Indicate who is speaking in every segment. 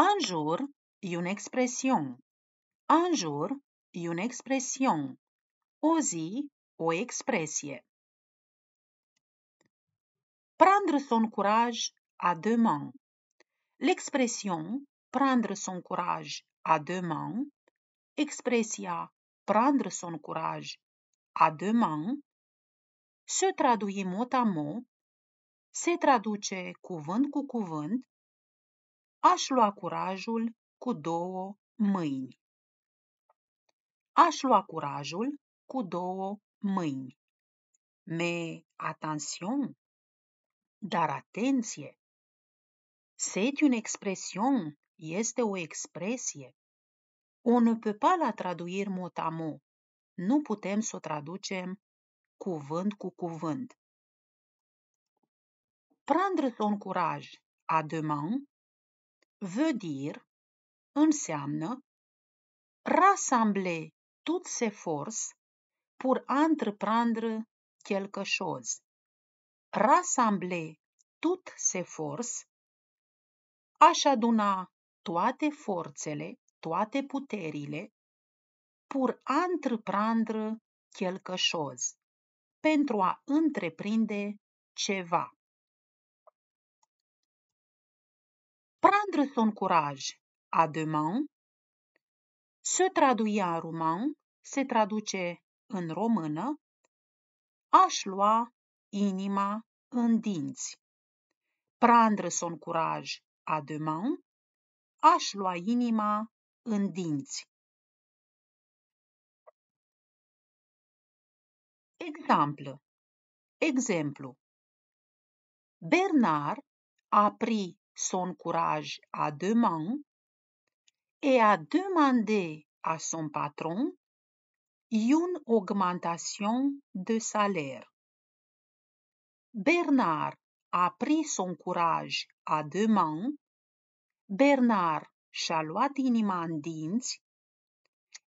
Speaker 1: E un jour, une expression.
Speaker 2: E un jour, une expression. Ozi ou o Prendre son courage à deux mains. L'expression prendre son courage à deux mains, expressia prendre son courage à deux mains, se traduit mot à mot, se traduce cuvânt cu Aș lua curajul cu două
Speaker 1: mâini. Aș lua curajul cu două
Speaker 2: mâini. Me attention, dar atenție. C'est une expression, este o expresie. On ne peut pas la traduire mot à mot. Nu putem să o traducem cuvânt cu cuvânt. Prendre ton courage à deux mains veut dire, înseamnă rassembler toutes ses forces pour entreprendre quelque chose. Rassembler toutes ses forces, aș aduna toate forțele, toate puterile, pour entreprendre quelque chose, pentru a întreprinde ceva. Prendre son curaj à deux mains se traduit en roman, se traduce în română, aș lua inima în dinți. Prendre son curaj à deux mains, aș lua inima
Speaker 1: în dinți.
Speaker 2: Exemplu. Exemplu. Bernard a pris son courage à deux mains et a demandé à son patron une augmentation de salaire. Bernard a pris son courage à deux mains. Bernard Chalwatinimandins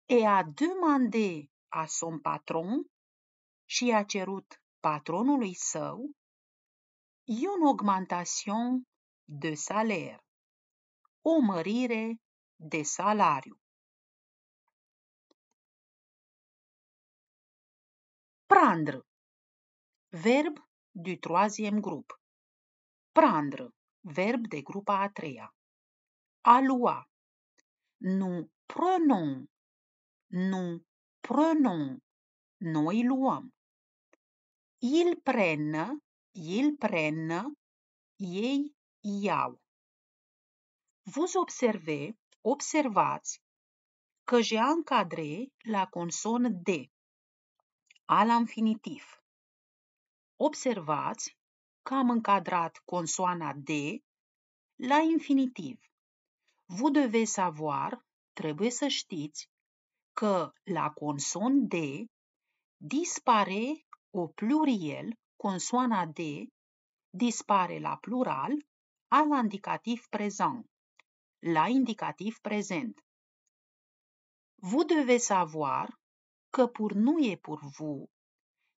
Speaker 2: et a demandé à son patron și a cerut patronului său e augmentation de salaire, o mărire de salariu. Prendre. Verb du troisième grup. Prendre. Verb de grupa a treia. A lua. Nous prenons. Nous prenons. Noi luăm. Il prenă, Il prenă, Ei iau. Vous observez, observați, că je încadre la consonă D, al infinitiv. Observați că am încadrat consoana D la infinitiv. Vous devez savoir, trebuie să știți, că la conson D dispare o pluriel, consoana D dispare la plural al indicativ présent, la indicativ prezent. Vous devez savoir că pur nu e pur vous.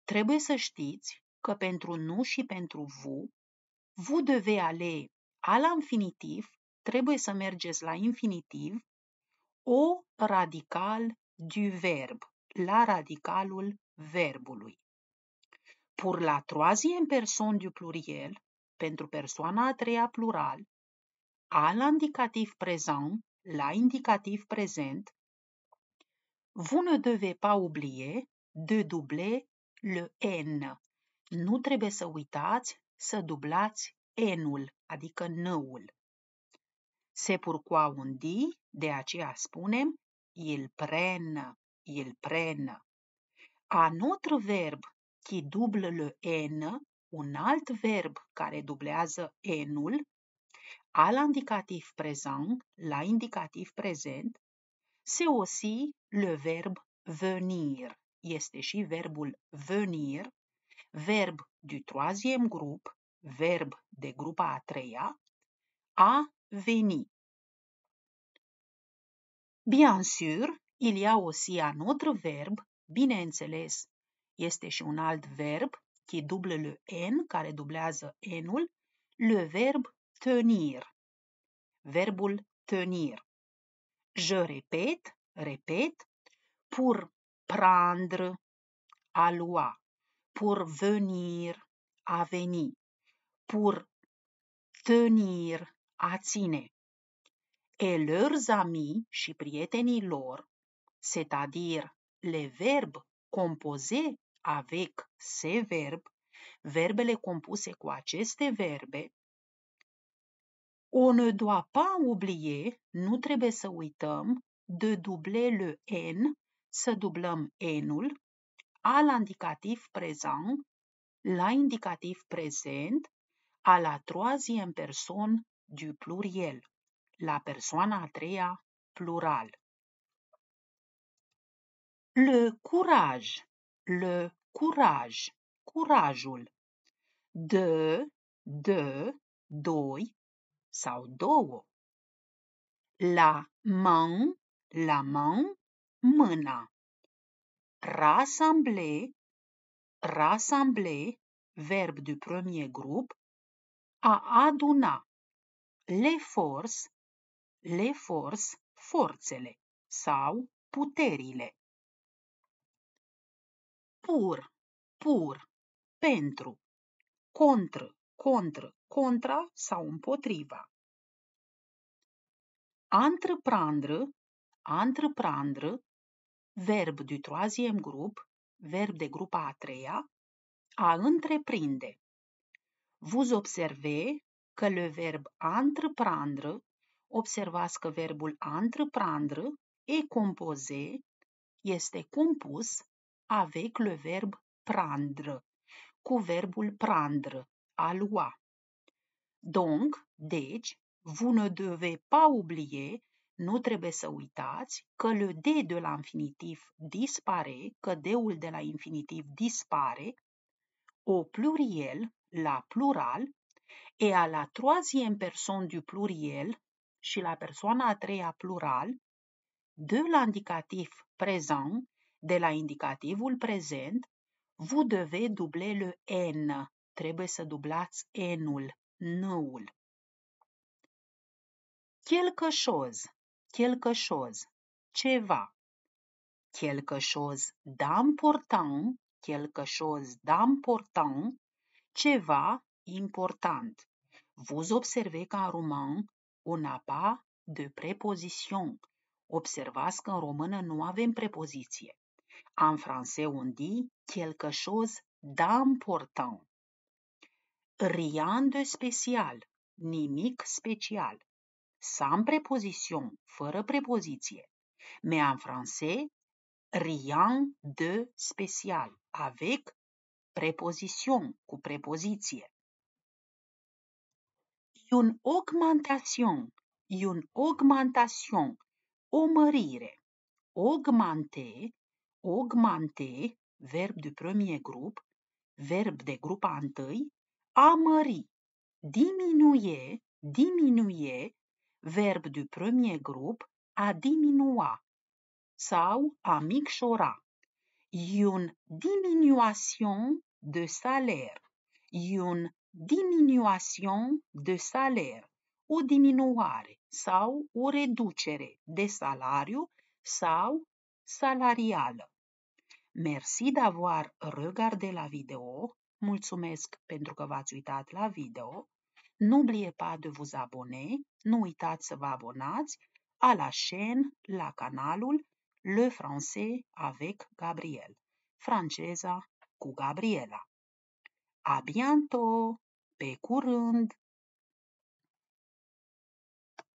Speaker 2: Trebuie să știți că pentru nu și pentru vous, vous devez ale al infinitiv, trebuie să mergeți la infinitiv, o radical du verb, la radicalul verbului. Pour la troisième personne du pluriel, pentru persoana a treia plural, al indicativ prezent la indicativ prezent, vous ne devez pas oublier de doubler le N. Nu trebuie să uitați să dublați N-ul, adică N-ul. Se purcoa un d, de aceea spunem, il prennent, il prennent. Un autre verb qui double le N un alt verb care dublează enul, al indicativ prezent la indicativ prezent, se osi le verb venir. Este și verbul venir, verb du troisième grup, verb de grupa a treia, a veni. Bien sûr, il y a aussi un autre verb, bineînțeles, este și un alt verb qui dublă le care dublează N-ul, le verb tenir. Verbul tenir. Je répète, répète, pour prendre, à lua, pour venir, à veni, pour tenir, a ține. Et leurs amis și prietenii lor, c'est-à-dire le verbes composé avec se verb, verbele compuse cu aceste verbe, on ne doit pas oublier, nu trebuie să uităm, de doubler le N, să dublăm N-ul, al indicativ prezent, la indicativ prezent, a la troisième person du pluriel, la persoana a treia plural. Le courage le
Speaker 1: curaj, curajul. D, d, doi sau două. La main,
Speaker 2: la main, mâna. Rassemble, rassemble, verb du premier grup, a aduna. le force, le force, forțele
Speaker 1: sau puterile pur, pur, pentru, contră, contră, contra sau
Speaker 2: împotriva. Antreprendre, antreprendre, verb du troisième grup, verb de grupa a treia, a întreprinde. Vous observez că le verb antreprendre, observați că verbul antreprendre e compozé, este compus avec le verb prendre, cu verbul prendre, a lua. Donc, deci, vous ne devez pas oublier, nu trebuie să uitați că le D de la infinitiv dispare, că D-ul de la infinitiv dispare, au pluriel, la plural, et à la troisième personne du pluriel și la persoana a treia plural, de l'indicatif prezent de la indicativul prezent, vous devez duble le N. Trebuie să dublați N-ul, N-ul. Quelque chose, quelque chose, ceva. Quelque chose d'important, quelque chose d'important, ceva important. Vous observez qu'en roman, on n'a pas de préposition. Observați că în română nu avem prepoziție. En français, on dit quelque chose d'important. Rien de spécial, nimic special. Sans préposition, fără prepoziție. Mais en français, rien de spécial, avec préposition, cu prepoziție. Une augmentation, une augmentation, o mărire. Augmenter, augmente verb du premier grup verb de grupa întâi, a mări, diminuie, diminuie, verb du premier grup, a diminua sau a micșora. E une de salaire. une de salaire. O diminuare sau o reducere de salariu sau salarială. Merci d'avoir regardé la vidéo. Mulțumesc pentru că v-ați uitat la video. Nu N'oubliez pas de vous abonner. Nu uitați să vă abonați à la chaîne, la canalul Le Français avec Gabriel. Franceza cu Gabriela. A bientôt! Pe curând!